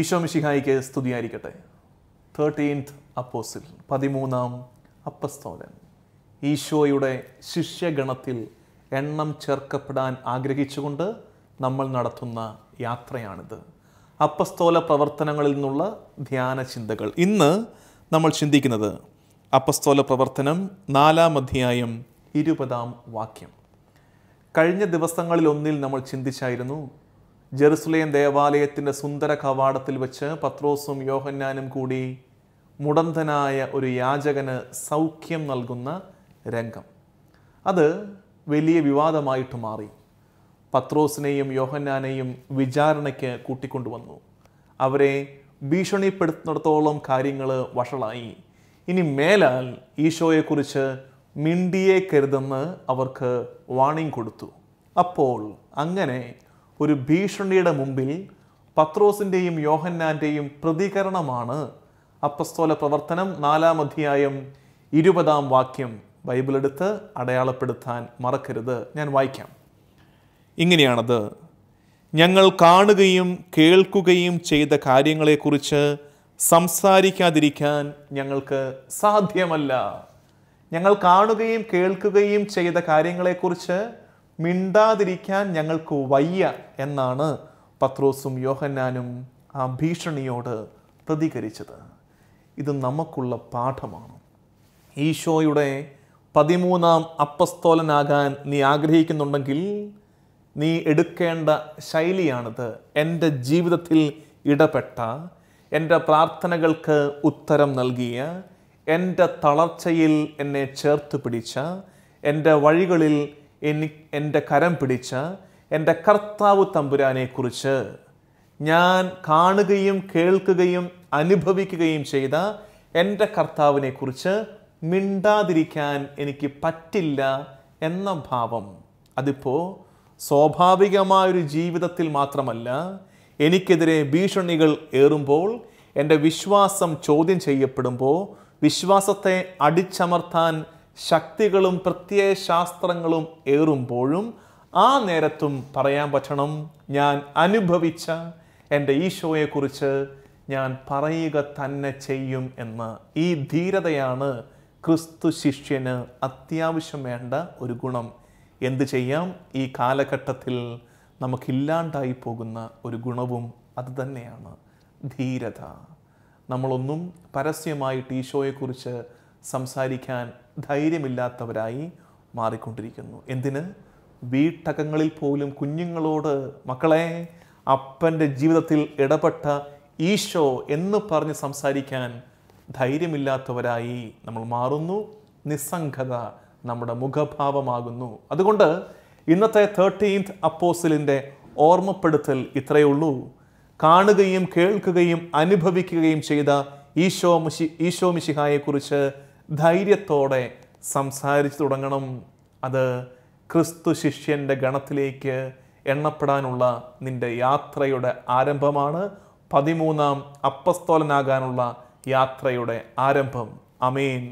ഈശോ മിഷിഹായിക്ക് സ്തുതിയായിരിക്കട്ടെ തേർട്ടീൻത്ത് അപ്പോസിൽ പതിമൂന്നാം അപ്പസ്തോലൻ ഈശോയുടെ ശിഷ്യഗണത്തിൽ എണ്ണം ചേർക്കപ്പെടാൻ ആഗ്രഹിച്ചുകൊണ്ട് നമ്മൾ നടത്തുന്ന യാത്രയാണിത് അപ്പസ്തോല പ്രവർത്തനങ്ങളിൽ നിന്നുള്ള ധ്യാന ചിന്തകൾ ഇന്ന് നമ്മൾ ചിന്തിക്കുന്നത് അപ്പസ്തോല പ്രവർത്തനം നാലാം അധ്യായം ഇരുപതാം വാക്യം കഴിഞ്ഞ ദിവസങ്ങളിലൊന്നിൽ നമ്മൾ ചിന്തിച്ചായിരുന്നു ജെറുസലേം ദേവാലയത്തിൻ്റെ സുന്ദര കവാടത്തിൽ വെച്ച് പത്രോസും യോഹന്നാനും കൂടി മുടന്തനായ ഒരു യാചകന് സൗഖ്യം നൽകുന്ന രംഗം അത് വലിയ വിവാദമായിട്ട് മാറി പത്രോസിനെയും യോഹന്നാനെയും വിചാരണയ്ക്ക് കൂട്ടിക്കൊണ്ടുവന്നു അവരെ ഭീഷണിപ്പെടുത്തുന്നിടത്തോളം കാര്യങ്ങൾ വഷളായി ഇനി മേലാൽ ഈശോയെക്കുറിച്ച് മിണ്ടിയെ കരുതെന്ന് അവർക്ക് വാണിംഗ് കൊടുത്തു അപ്പോൾ അങ്ങനെ ഒരു ഭീഷണിയുടെ മുമ്പിൽ പത്രോസിൻ്റെയും യോഹന്നാൻ്റെയും പ്രതികരണമാണ് അപ്പസ്തോല പ്രവർത്തനം നാലാം അധ്യായം ഇരുപതാം വാക്യം ബൈബിളെടുത്ത് അടയാളപ്പെടുത്താൻ മറക്കരുത് ഞാൻ വായിക്കാം ഇങ്ങനെയാണത് ഞങ്ങൾ കാണുകയും കേൾക്കുകയും ചെയ്ത കാര്യങ്ങളെക്കുറിച്ച് സംസാരിക്കാതിരിക്കാൻ ഞങ്ങൾക്ക് സാധ്യമല്ല ഞങ്ങൾ കാണുകയും കേൾക്കുകയും ചെയ്ത കാര്യങ്ങളെക്കുറിച്ച് മിണ്ടാതിരിക്കാൻ ഞങ്ങൾക്ക് വയ്യ എന്നാണ് പത്രോസും യോഹന്നാനും ആ ഭീഷണിയോട് പ്രതികരിച്ചത് ഇത് നമുക്കുള്ള പാഠമാണ് ഈശോയുടെ പതിമൂന്നാം അപ്പസ്തോലനാകാൻ നീ ആഗ്രഹിക്കുന്നുണ്ടെങ്കിൽ നീ എടുക്കേണ്ട ശൈലിയാണിത് എൻ്റെ ജീവിതത്തിൽ ഇടപെട്ട എൻ്റെ പ്രാർത്ഥനകൾക്ക് ഉത്തരം നൽകിയ എൻ്റെ തളർച്ചയിൽ എന്നെ ചേർത്ത് പിടിച്ച എൻ്റെ വഴികളിൽ എനി എൻ്റെ കരം പിടിച്ച എൻ്റെ കർത്താവ് തമ്പുരാനെക്കുറിച്ച് ഞാൻ കാണുകയും കേൾക്കുകയും അനുഭവിക്കുകയും ചെയ്ത എൻ്റെ കർത്താവിനെക്കുറിച്ച് മിണ്ടാതിരിക്കാൻ എനിക്ക് പറ്റില്ല എന്ന ഭാവം അതിപ്പോൾ സ്വാഭാവികമായൊരു ജീവിതത്തിൽ മാത്രമല്ല എനിക്കെതിരെ ഭീഷണികൾ ഏറുമ്പോൾ എൻ്റെ വിശ്വാസം ചോദ്യം ചെയ്യപ്പെടുമ്പോൾ വിശ്വാസത്തെ അടിച്ചമർത്താൻ ശക്തികളും പ്രത്യയശാസ്ത്രങ്ങളും ശാസ്ത്രങ്ങളും ഏറുമ്പോഴും ആ നേരത്തും പറയാൻ പറ്റണം ഞാൻ അനുഭവിച്ച എൻ്റെ ഈശോയെക്കുറിച്ച് ഞാൻ പറയുക തന്നെ ചെയ്യും എന്ന് ഈ ധീരതയാണ് ക്രിസ്തു ശിഷ്യന് അത്യാവശ്യം വേണ്ട ഒരു ഗുണം എന്ത് ചെയ്യാം ഈ കാലഘട്ടത്തിൽ നമുക്കില്ലാണ്ടായി പോകുന്ന ഒരു ഗുണവും അതുതന്നെയാണ് ധീരത നമ്മളൊന്നും പരസ്യമായിട്ട് ഈശോയെക്കുറിച്ച് സംസാരിക്കാൻ ധൈര്യമില്ലാത്തവരായി മാറിക്കൊണ്ടിരിക്കുന്നു എന്തിന് വീട്ടകങ്ങളിൽ പോലും കുഞ്ഞുങ്ങളോട് മക്കളെ അപ്പൻ്റെ ജീവിതത്തിൽ ഇടപെട്ട ഈശോ എന്ന് പറഞ്ഞ് സംസാരിക്കാൻ ധൈര്യമില്ലാത്തവരായി നമ്മൾ മാറുന്നു നിസ്സംഗത നമ്മുടെ മുഖഭാവമാകുന്നു അതുകൊണ്ട് ഇന്നത്തെ തേർട്ടീൻത് അപ്പോസിലിൻ്റെ ഓർമ്മപ്പെടുത്തൽ ഇത്രയേ ഉള്ളൂ കാണുകയും കേൾക്കുകയും അനുഭവിക്കുകയും ചെയ്ത ഈശോ മിശി ഈശോ മിശിഹായെക്കുറിച്ച് ധൈര്യത്തോടെ സംസാരിച്ചു തുടങ്ങണം അത് ക്രിസ്തു ശിഷ്യൻ്റെ ഗണത്തിലേക്ക് എണ്ണപ്പെടാനുള്ള നിന്റെ യാത്രയുടെ ആരംഭമാണ് പതിമൂന്നാം അപ്പസ്തോലനാകാനുള്ള യാത്രയുടെ ആരംഭം അമീൻ